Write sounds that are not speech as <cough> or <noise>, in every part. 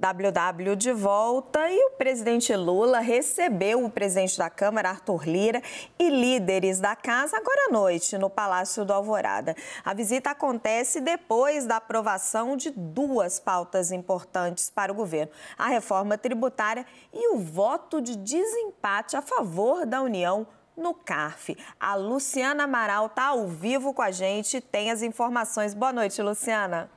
WW de volta e o presidente Lula recebeu o presidente da Câmara, Arthur Lira, e líderes da casa agora à noite no Palácio do Alvorada. A visita acontece depois da aprovação de duas pautas importantes para o governo: a reforma tributária e o voto de desempate a favor da União no CARF. A Luciana Amaral está ao vivo com a gente e tem as informações. Boa noite, Luciana.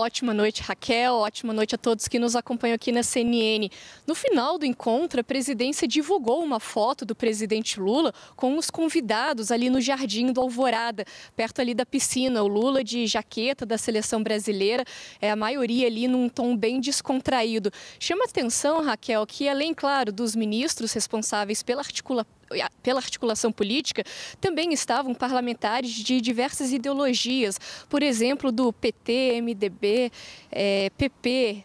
Ótima noite, Raquel. Ótima noite a todos que nos acompanham aqui na CNN. No final do encontro, a presidência divulgou uma foto do presidente Lula com os convidados ali no Jardim do Alvorada, perto ali da piscina. O Lula de jaqueta da seleção brasileira, é a maioria ali num tom bem descontraído. Chama atenção, Raquel, que além, claro, dos ministros responsáveis pela articulação pela articulação política, também estavam parlamentares de diversas ideologias, por exemplo, do PT, MDB, é, eh, PP,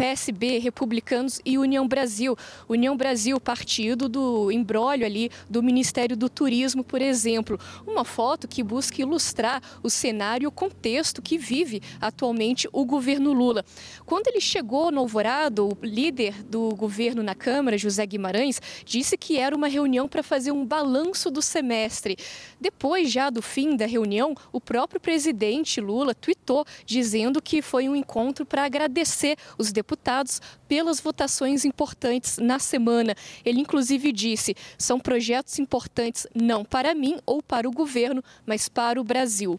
PSB, Republicanos e União Brasil. União Brasil, partido do embrólio ali do Ministério do Turismo, por exemplo. Uma foto que busca ilustrar o cenário e o contexto que vive atualmente o governo Lula. Quando ele chegou no Alvorado, o líder do governo na Câmara, José Guimarães, disse que era uma reunião para fazer um balanço do semestre. Depois já do fim da reunião, o próprio presidente Lula tweetou dizendo que foi um encontro para agradecer os deputados deputados pelas votações importantes na semana. Ele, inclusive, disse: são projetos importantes não para mim ou para o governo, mas para o Brasil.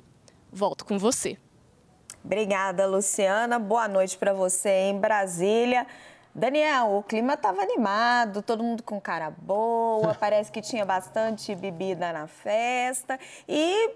Volto com você. Obrigada, Luciana. Boa noite para você em Brasília. Daniel, o clima estava animado, todo mundo com cara boa, parece que tinha bastante bebida na festa e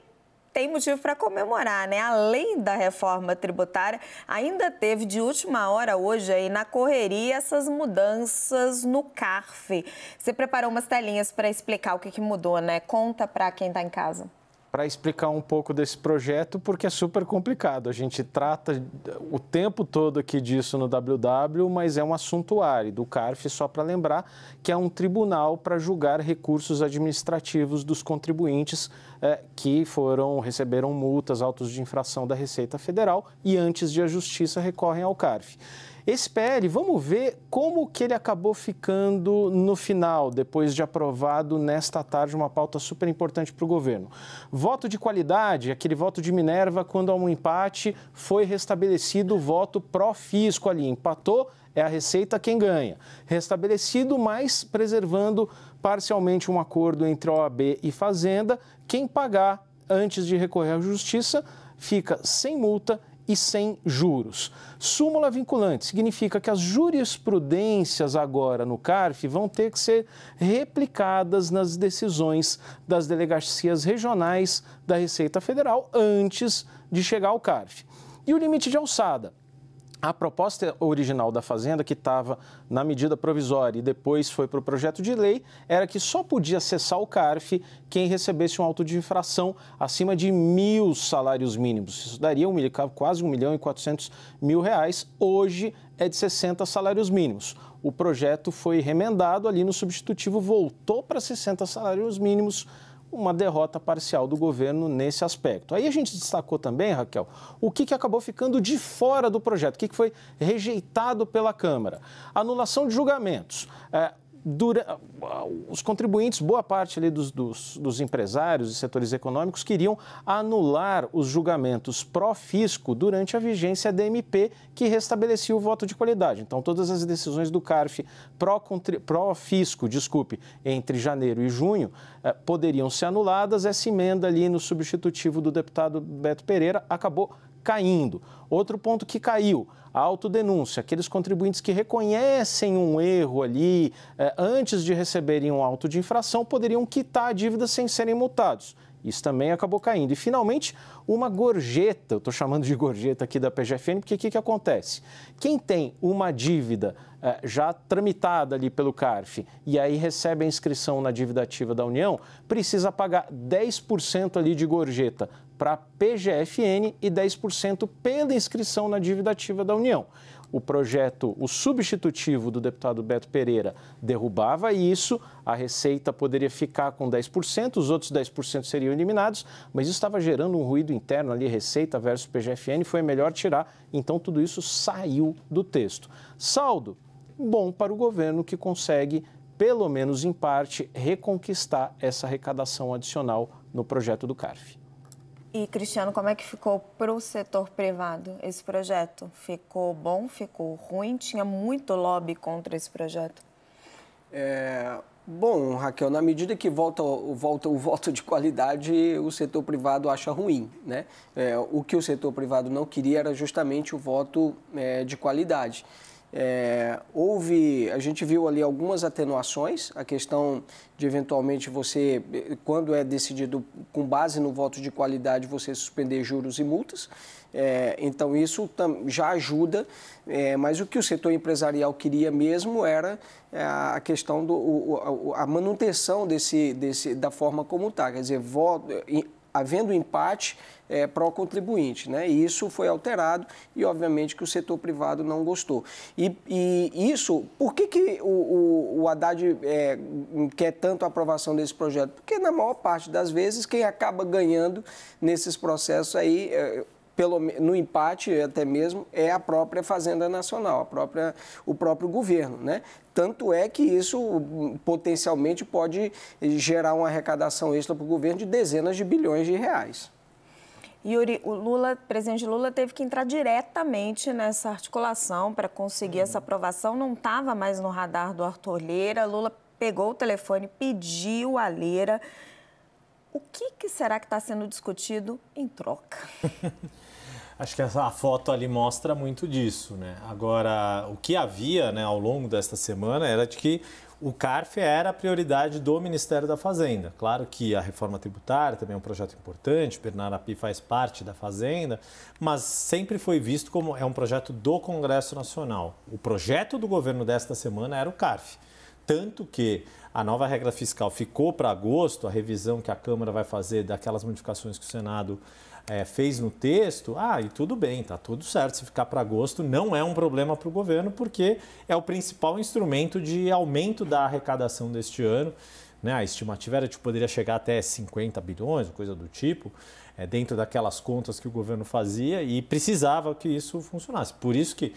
tem motivo para comemorar, né? Além da reforma tributária, ainda teve de última hora hoje aí na correria essas mudanças no CARF. Você preparou umas telinhas para explicar o que, que mudou, né? Conta para quem está em casa para explicar um pouco desse projeto, porque é super complicado. A gente trata o tempo todo aqui disso no WW, mas é um assunto árido. O CARF, só para lembrar, que é um tribunal para julgar recursos administrativos dos contribuintes é, que foram receberam multas, autos de infração da Receita Federal e antes de a Justiça recorrem ao CARF. Espere, vamos ver como que ele acabou ficando no final, depois de aprovado nesta tarde uma pauta super importante para o governo. Voto de qualidade, aquele voto de Minerva quando há um empate, foi restabelecido o voto pró-fisco ali, empatou, é a Receita quem ganha. Restabelecido, mas preservando parcialmente um acordo entre OAB e Fazenda, quem pagar antes de recorrer à Justiça fica sem multa e sem juros. Súmula vinculante significa que as jurisprudências agora no CARF vão ter que ser replicadas nas decisões das delegacias regionais da Receita Federal antes de chegar ao CARF. E o limite de alçada? A proposta original da Fazenda, que estava na medida provisória e depois foi para o projeto de lei, era que só podia acessar o CARF quem recebesse um auto de infração acima de mil salários mínimos. Isso daria um, quase 1 milhão e 400 mil reais. Hoje é de 60 salários mínimos. O projeto foi remendado ali no substitutivo, voltou para 60 salários mínimos uma derrota parcial do governo nesse aspecto. Aí a gente destacou também, Raquel, o que, que acabou ficando de fora do projeto, o que, que foi rejeitado pela Câmara. Anulação de julgamentos, é, dura, os contribuintes, boa parte ali dos, dos, dos empresários e setores econômicos queriam anular os julgamentos pró-fisco durante a vigência da MP que restabelecia o voto de qualidade. Então, todas as decisões do CARF pró-fisco, desculpe, entre janeiro e junho, eh, poderiam ser anuladas. Essa emenda ali no substitutivo do deputado Beto Pereira acabou caindo. Outro ponto que caiu, a autodenúncia, aqueles contribuintes que reconhecem um erro ali eh, antes de receberem um auto de infração poderiam quitar a dívida sem serem multados. Isso também acabou caindo. E, finalmente, uma gorjeta, eu estou chamando de gorjeta aqui da PGFN, porque o que, que acontece? Quem tem uma dívida é, já tramitada ali pelo CARF e aí recebe a inscrição na dívida ativa da União, precisa pagar 10% ali de gorjeta para PGFN e 10% pela inscrição na dívida ativa da União. O projeto, o substitutivo do deputado Beto Pereira, derrubava isso, a Receita poderia ficar com 10%, os outros 10% seriam eliminados, mas isso estava gerando um ruído interno ali, Receita versus PGFN, foi melhor tirar, então tudo isso saiu do texto. Saldo, bom para o governo que consegue, pelo menos em parte, reconquistar essa arrecadação adicional no projeto do CARF. E, Cristiano, como é que ficou para o setor privado esse projeto? Ficou bom? Ficou ruim? Tinha muito lobby contra esse projeto? É, bom, Raquel, na medida que volta, volta o voto de qualidade, o setor privado acha ruim. Né? É, o que o setor privado não queria era justamente o voto é, de qualidade. É, houve, a gente viu ali algumas atenuações, a questão de eventualmente você, quando é decidido com base no voto de qualidade, você suspender juros e multas. É, então isso tam, já ajuda, é, mas o que o setor empresarial queria mesmo era é, a questão do o, a manutenção desse, desse da forma como está, quer dizer, voto, havendo empate é, para o contribuinte. Né? E isso foi alterado e, obviamente, que o setor privado não gostou. E, e isso, por que, que o, o, o Haddad é, quer tanto a aprovação desse projeto? Porque, na maior parte das vezes, quem acaba ganhando nesses processos aí, é, pelo, no empate até mesmo, é a própria Fazenda Nacional, a própria, o próprio governo. Né? Tanto é que isso hum, potencialmente pode eh, gerar uma arrecadação extra para o governo de dezenas de bilhões de reais. Yuri, o Lula, o presidente Lula teve que entrar diretamente nessa articulação para conseguir uhum. essa aprovação. Não estava mais no radar do Arthur Leira. Lula pegou o telefone, pediu a Leira o que, que será que está sendo discutido em troca? <laughs> Acho que a foto ali mostra muito disso, né? Agora, o que havia né, ao longo desta semana era de que o CARF era a prioridade do Ministério da Fazenda. Claro que a reforma tributária também é um projeto importante, Pernarapi faz parte da Fazenda, mas sempre foi visto como é um projeto do Congresso Nacional. O projeto do governo desta semana era o CARF. Tanto que a nova regra fiscal ficou para agosto, a revisão que a Câmara vai fazer daquelas modificações que o Senado é, fez no texto, ah, e tudo bem, tá tudo certo. Se ficar para agosto, não é um problema para o governo, porque é o principal instrumento de aumento da arrecadação deste ano. Né? A estimativa era de que poderia chegar até 50 bilhões, coisa do tipo, é, dentro daquelas contas que o governo fazia e precisava que isso funcionasse. Por isso que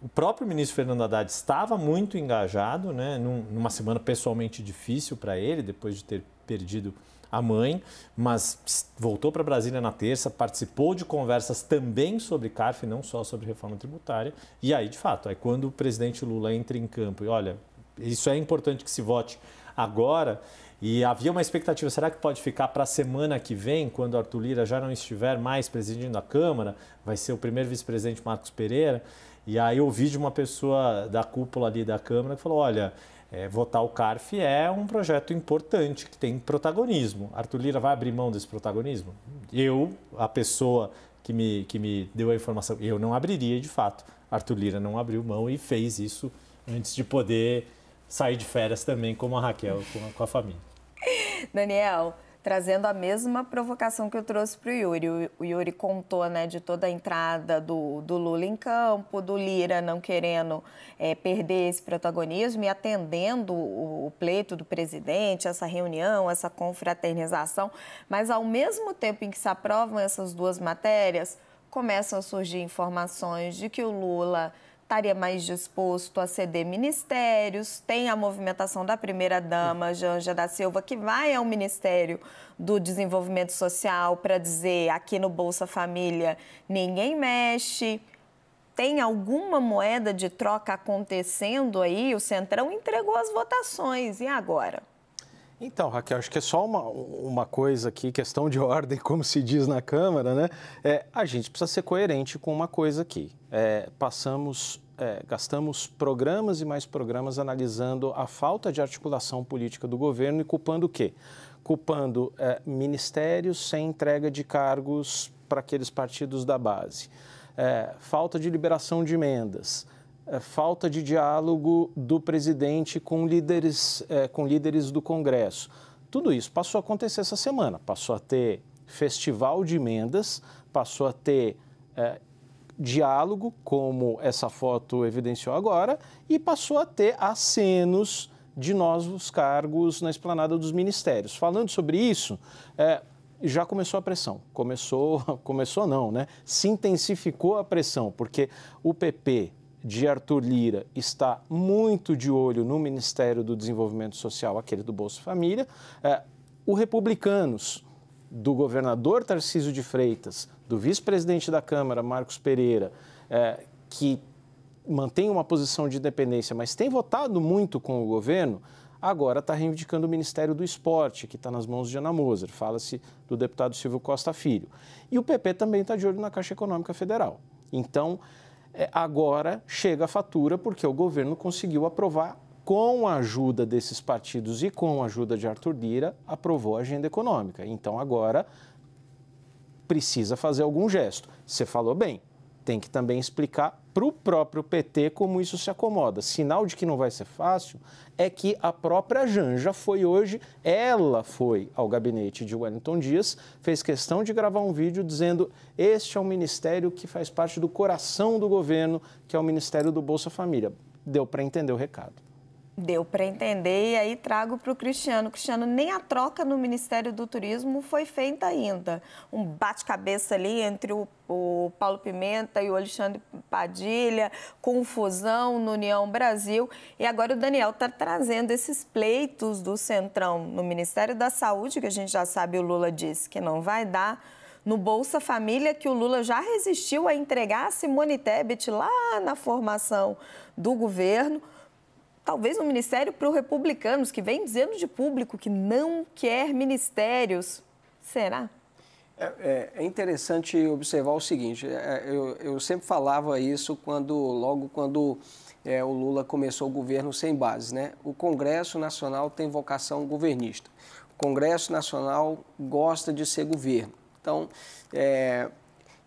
o próprio ministro Fernando Haddad estava muito engajado, né, numa semana pessoalmente difícil para ele, depois de ter perdido a mãe, mas voltou para Brasília na terça, participou de conversas também sobre CARF, não só sobre reforma tributária. E aí, de fato, é quando o presidente Lula entra em campo e olha, isso é importante que se vote agora. E havia uma expectativa, será que pode ficar para a semana que vem, quando Arthur Lira já não estiver mais presidindo a Câmara, vai ser o primeiro vice-presidente Marcos Pereira? E aí eu ouvi de uma pessoa da cúpula ali da Câmara que falou: olha, é, votar o CARF é um projeto importante, que tem protagonismo. Arthur Lira vai abrir mão desse protagonismo? Eu, a pessoa que me, que me deu a informação, eu não abriria de fato. Arthur Lira não abriu mão e fez isso antes de poder sair de férias também, como a Raquel, com a, com a família. Daniel, trazendo a mesma provocação que eu trouxe para o Yuri. O Yuri contou né, de toda a entrada do, do Lula em campo, do Lira não querendo é, perder esse protagonismo e atendendo o, o, pleito do presidente, essa reunião, essa confraternização. Mas, ao mesmo tempo em que se aprovam essas duas matérias, começam a surgir informações de que o Lula estaria mais disposto a ceder ministérios. Tem a movimentação da primeira-dama, Janja da Silva, que vai ao Ministério do Desenvolvimento Social para dizer aqui no Bolsa Família ninguém mexe tem alguma moeda de troca acontecendo aí? O Centrão entregou as votações, e agora? Então, Raquel, acho que é só uma, uma coisa aqui, questão de <laughs> ordem, como se diz na Câmara, né? É, a gente precisa ser coerente com uma coisa aqui. É, passamos, é, gastamos programas e mais programas analisando a falta de articulação política do governo e culpando o quê? Culpando é, ministérios sem entrega de cargos para aqueles partidos da base, é, falta de liberação de emendas falta de diálogo do presidente com líderes, é, com líderes do Congresso. Tudo isso passou a acontecer essa semana. Passou a ter festival de emendas, passou a ter é, diálogo, como essa foto evidenciou agora, e passou a ter acenos de novos cargos na esplanada dos ministérios. Falando sobre isso, é, já começou a pressão. Começou, <laughs> começou não, né? Se intensificou a pressão, porque o PP de Arthur Lira está muito de olho no Ministério do Desenvolvimento Social, aquele do Bolsa Família. É, o Republicanos, do governador Tarcísio de Freitas, do vice-presidente da Câmara, Marcos Pereira, é, que mantém uma posição de independência, mas tem votado muito com o governo, agora está reivindicando o Ministério do Esporte, que está nas mãos de Ana Moser. Fala-se do deputado Silvio Costa Filho. E o PP também está de olho na Caixa Econômica Federal. Então, é, agora chega a fatura porque o governo conseguiu aprovar com a ajuda desses partidos e com a ajuda de Arthur Dira aprovou a agenda econômica. Então agora precisa fazer algum gesto. Você falou bem, tem que também explicar para o próprio PT como isso se acomoda. Sinal de que não vai ser fácil é que a própria Janja foi hoje, ela foi ao gabinete de Wellington Dias, fez questão de gravar um vídeo dizendo: Este é um ministério que faz parte do coração do governo, que é o Ministério do Bolsa Família. Deu para entender o recado. Deu para entender e aí trago para o Cristiano. Cristiano, nem a troca no Ministério do Turismo foi feita ainda. Um bate-cabeça ali entre o, o, Paulo Pimenta e o Alexandre Padilha, confusão no União Brasil. E agora o Daniel está trazendo esses pleitos do Centrão no Ministério da Saúde, que a gente já sabe o Lula disse que não vai dar, no Bolsa Família que o Lula já resistiu a entregar a Simone Tebet lá na formação do governo talvez um ministério para os republicanos, que vem dizendo de público que não quer ministérios. Será? É, é, é interessante observar o seguinte: é, é, eu, eu, sempre falava isso quando, logo quando é, o Lula começou o governo sem base. Né? O Congresso Nacional tem vocação governista. O Congresso Nacional gosta de ser governo. Então, é,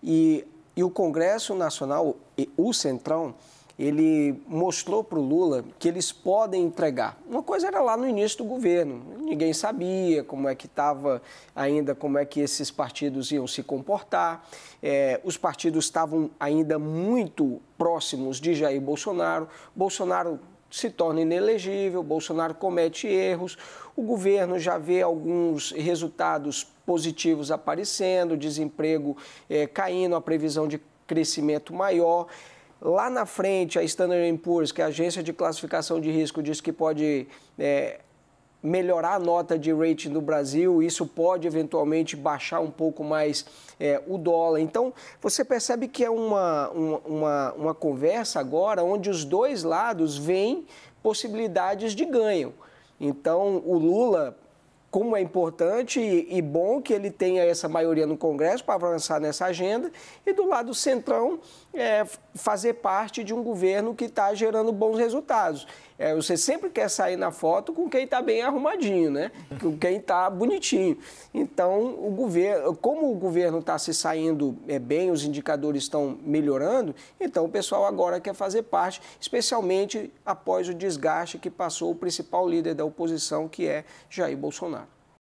e, e o Congresso Nacional, o Centrão, ele mostrou para o Lula que eles podem entregar. Uma coisa era lá no início do governo, ninguém sabia como é que estava ainda, como é que esses partidos iam se comportar. É, os partidos estavam ainda muito próximos de Jair Bolsonaro. Bolsonaro se torna inelegível, Bolsonaro comete erros, o governo já vê alguns resultados positivos aparecendo, desemprego é, caindo, a previsão de crescimento maior. Lá na frente, a Standard Poor's, que é a agência de classificação de risco, diz que pode é, melhorar a nota de rating do Brasil, isso pode eventualmente baixar um pouco mais é, o dólar. Então, você percebe que é uma, uma, uma conversa agora onde os dois lados veem possibilidades de ganho. Então, o Lula como é importante e, e, bom que ele tenha essa maioria no Congresso para avançar nessa agenda, e do lado centrão, é, fazer parte de um governo que está gerando bons resultados. É, você sempre quer sair na foto com quem está bem arrumadinho, né? com quem está bonitinho. Então, o governo, como o governo está se saindo é, bem, os indicadores estão melhorando, então o pessoal agora quer fazer parte, especialmente após o desgaste que passou o principal líder da oposição, que é Jair Bolsonaro.